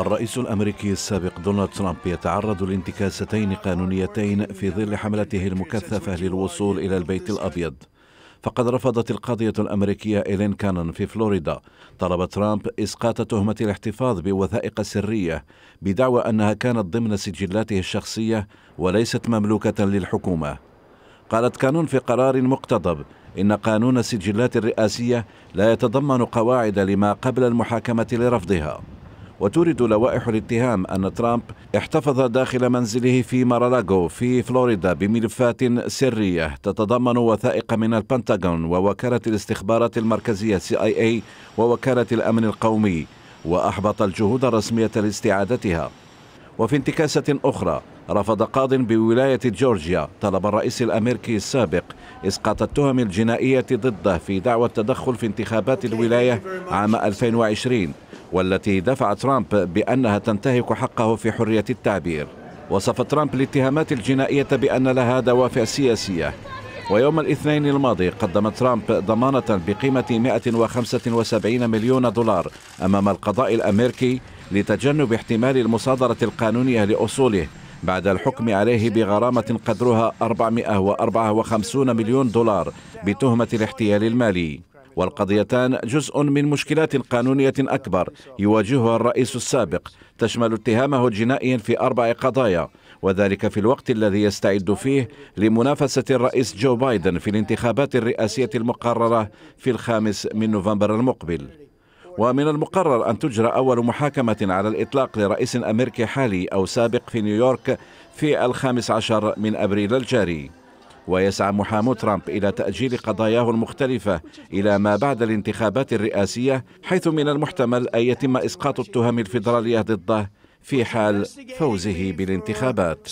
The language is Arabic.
الرئيس الامريكي السابق دونالد ترامب يتعرض لانتكاستين قانونيتين في ظل حملته المكثفه للوصول الى البيت الابيض فقد رفضت القاضية الأمريكية إيلين كانون في فلوريدا طلب ترامب إسقاط تهمة الاحتفاظ بوثائق سرية بدعوى أنها كانت ضمن سجلاته الشخصية وليست مملوكة للحكومة قالت كانون في قرار مقتضب إن قانون السجلات الرئاسية لا يتضمن قواعد لما قبل المحاكمة لرفضها وتورد لوائح الاتهام أن ترامب احتفظ داخل منزله في مارالاغو في فلوريدا بملفات سرية تتضمن وثائق من البنتاغون ووكالة الاستخبارات المركزية CIA ووكالة الأمن القومي وأحبط الجهود الرسمية لاستعادتها وفي انتكاسة أخرى رفض قاض بولاية جورجيا طلب الرئيس الأمريكي السابق إسقاط التهم الجنائية ضده في دعوى التدخل في انتخابات الولاية عام 2020 والتي دفع ترامب بأنها تنتهك حقه في حرية التعبير وصف ترامب الاتهامات الجنائية بأن لها دوافع سياسية ويوم الاثنين الماضي قدم ترامب ضمانة بقيمة 175 مليون دولار أمام القضاء الأمريكي لتجنب احتمال المصادرة القانونية لأصوله بعد الحكم عليه بغرامة قدرها 454 مليون دولار بتهمة الاحتيال المالي والقضيتان جزء من مشكلات قانونية أكبر يواجهها الرئيس السابق تشمل اتهامه جنائيا في أربع قضايا وذلك في الوقت الذي يستعد فيه لمنافسة الرئيس جو بايدن في الانتخابات الرئاسية المقررة في الخامس من نوفمبر المقبل ومن المقرر أن تجرى أول محاكمة على الإطلاق لرئيس أمريكي حالي أو سابق في نيويورك في الخامس عشر من أبريل الجاري ويسعى محامو ترامب إلى تأجيل قضاياه المختلفة إلى ما بعد الانتخابات الرئاسية حيث من المحتمل أن يتم إسقاط التهم الفيدرالية ضده في حال فوزه بالانتخابات